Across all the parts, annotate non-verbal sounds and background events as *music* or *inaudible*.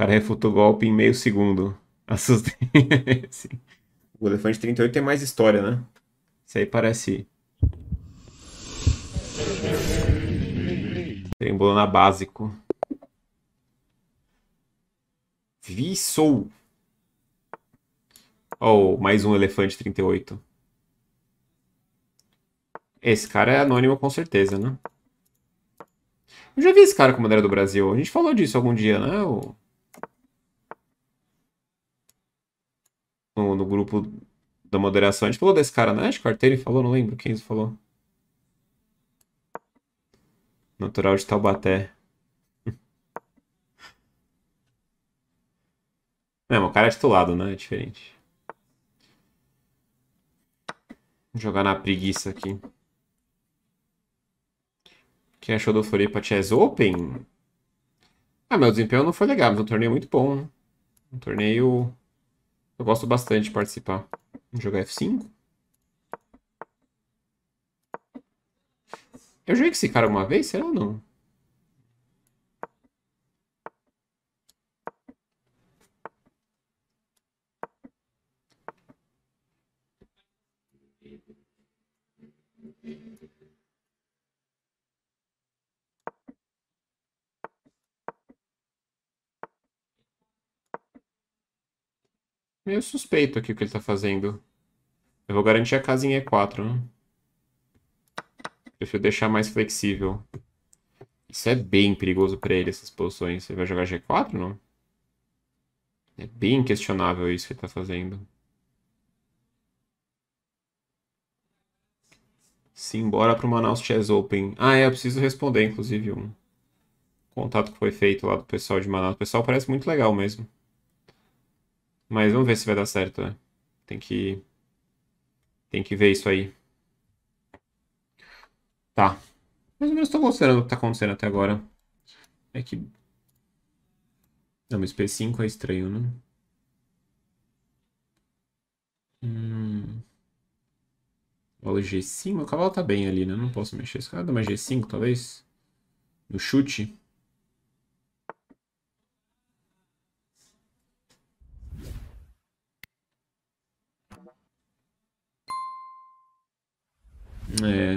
cara refutou o golpe em meio segundo. *laughs* Assustei. o elefante 38 tem mais história, né? Isso aí parece. Trembolona básico. Visou! Oh, mais um elefante 38. Esse cara é anônimo com certeza, né? Eu já vi esse cara como era do Brasil. A gente falou disso algum dia, né? O... no, no grupo da moderação. A gente falou desse cara, né? Acho que o falou, não lembro quem isso falou. Natural de Taubaté. É, *laughs* o cara é titulado, né? É diferente. Vou jogar na preguiça aqui. Quem achou do Floripa Chess Open? Ah, meu desempenho não foi legal, mas é um torneio muito bom. Né? Um torneio eu gosto bastante de participar. Vamos jogar F5? Eu joguei com esse cara uma vez? Será ou não? Meio suspeito aqui o que ele tá fazendo. Eu vou garantir a casa em E4, né? Prefiro deixar mais flexível. Isso é bem perigoso para ele, essas posições. Ele vai jogar G4, não? É bem questionável isso que ele tá fazendo. Simbora pro Manaus Chess Open. Ah, é, eu preciso responder, inclusive, um contato que foi feito lá do pessoal de Manaus. O pessoal parece muito legal mesmo. Mas vamos ver se vai dar certo, né? Tem que. Tem que ver isso aí. Tá. Mais ou menos estou considerando o que está acontecendo até agora. É que. Não, mas P5 é estranho, né? Hum. O G5, o cavalo tá bem ali, né? Não posso mexer. Esse cara dá uma G5, talvez. No chute.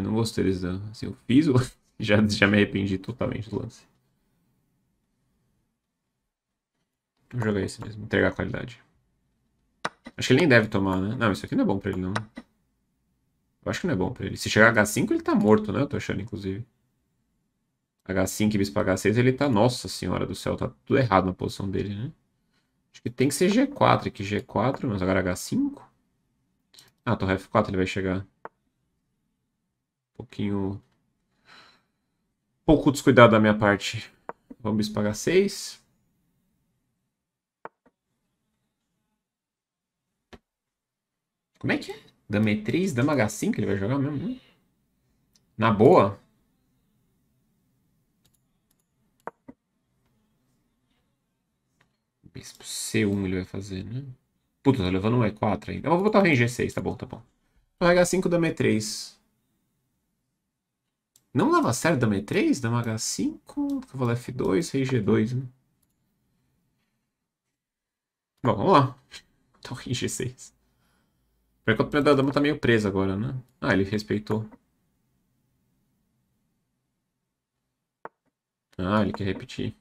não gostei desse dano. Assim, eu fiz o... *laughs* já, já me arrependi totalmente do lance. Vou jogar esse mesmo, entregar a qualidade. Acho que ele nem deve tomar, né? Não, isso aqui não é bom pra ele, não. Eu acho que não é bom pra ele. Se chegar H5, ele tá morto, né? Eu tô achando, inclusive. H5 bis pra H6, ele tá... Nossa senhora do céu, tá tudo errado na posição dele, né? Acho que tem que ser G4 aqui. G4, mas agora H5? Ah, torre F4 ele vai chegar. Um pouquinho. Pouco descuidado da minha parte. Vamos pagar 6. Como é que é? Dama E3, Dama H5 ele vai jogar mesmo? Na boa? Bispo C1 ele vai fazer, né? Puta, tá levando um E4 ainda. Eu vou botar o rei G6, tá bom, tá bom. Então, H5, Dama E3. Não leva a sério dama E3, dama H5, cavalo F2, rei G2, né? Bom, vamos lá. Torre rei G6. Por enquanto, o dama tá meio preso agora, né? Ah, ele respeitou. Ah, ele quer repetir.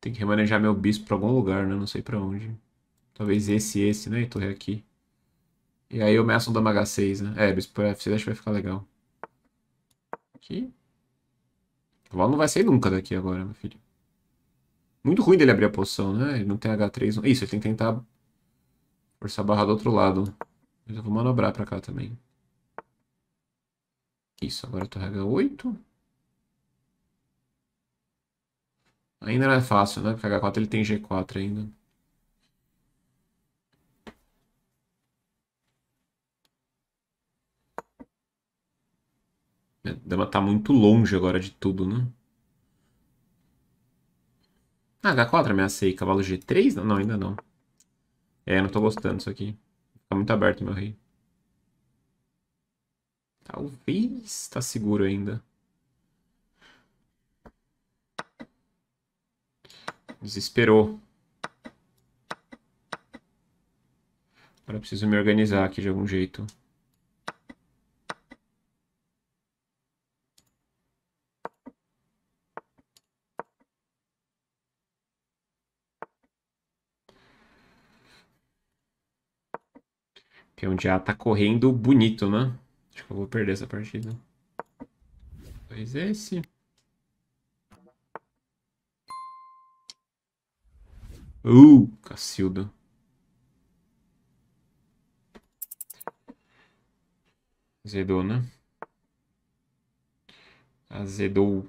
Tem que remanejar meu bispo pra algum lugar, né? Não sei pra onde. Talvez esse e esse, né? E torre aqui. E aí o Messon dama H6, né? É, bispo por F6 acho que vai ficar legal. Aqui. O Val não vai sair nunca daqui agora, meu filho. Muito ruim dele abrir a posição, né? Ele não tem H3. Não... Isso, ele tem que tentar forçar a barra do outro lado. Eu vou manobrar pra cá também. Isso, agora tô H8. Ainda não é fácil, né? Porque H4 ele tem G4 ainda. É, dama tá muito longe agora de tudo, né? Ah, H4 ameacei. Cavalo G3? Não, não, ainda não. É, não tô gostando disso aqui. Tá muito aberto, meu rei. Talvez tá seguro ainda. Desesperou. Agora eu preciso me organizar aqui de algum jeito. Peão é de A tá correndo bonito, né? Acho que eu vou perder essa partida. Dois esse. Uh, Cacilda. Azedou, né? Azedou.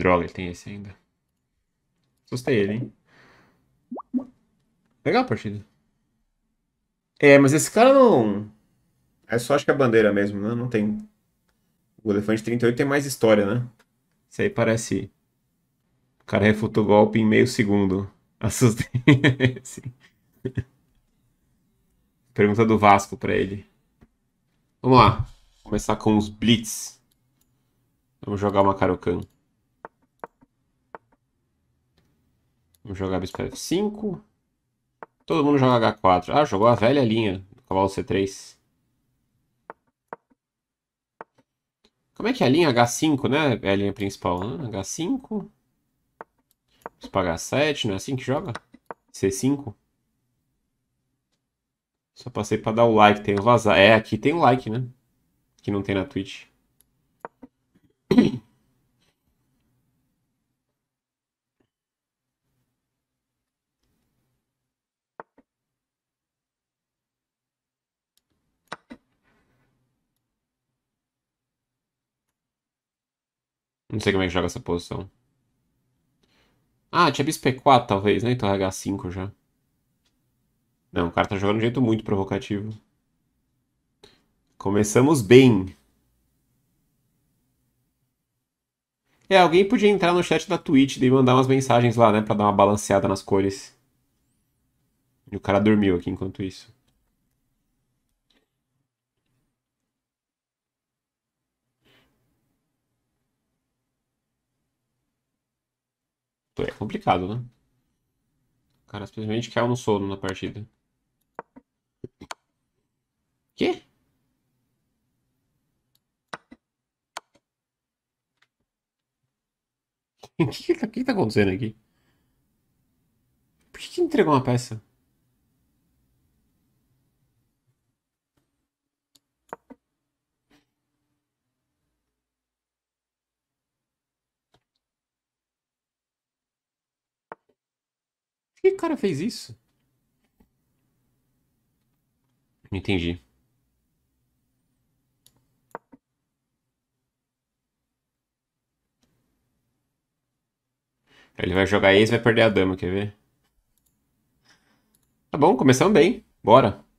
Droga, ele tem esse ainda. Assustei ele, hein? Legal a partida. É, mas esse cara não... É só acho que a é bandeira mesmo, né? Não tem... O Elefante 38 tem mais história, né? Isso aí parece... O cara refuta o golpe em meio segundo. *laughs* Assustei Pergunta do Vasco pra ele. Vamos lá. Começar com os Blitz. Vamos jogar uma Karokan. Vamos jogar bispo F5. Todo mundo joga H4. Ah, jogou a velha linha do cavalo C3. Como é que é a linha H5, né? É a linha principal, né? H5. Bispo H7, não é assim que joga? C5. Só passei pra dar o like, tem o vazar. É, aqui tem o like, né? Que não tem na Twitch. *clears throat* Não sei como é que joga essa posição. Ah, tinha bispo P4 talvez, né? Então é H5 já. Não, o cara tá jogando de um jeito muito provocativo. Começamos bem. É, alguém podia entrar no chat da Twitch e mandar umas mensagens lá, né? Pra dar uma balanceada nas cores. E o cara dormiu aqui enquanto isso. É complicado, né? O cara simplesmente caiu no sono na partida. Quê? *laughs* O que, tá, que, que tá acontecendo aqui? Por que, que entregou uma peça? Por que o cara fez isso? Não entendi. Ele vai jogar esse, e vai perder a dama, quer ver? Tá bom, começamos bem. Bora.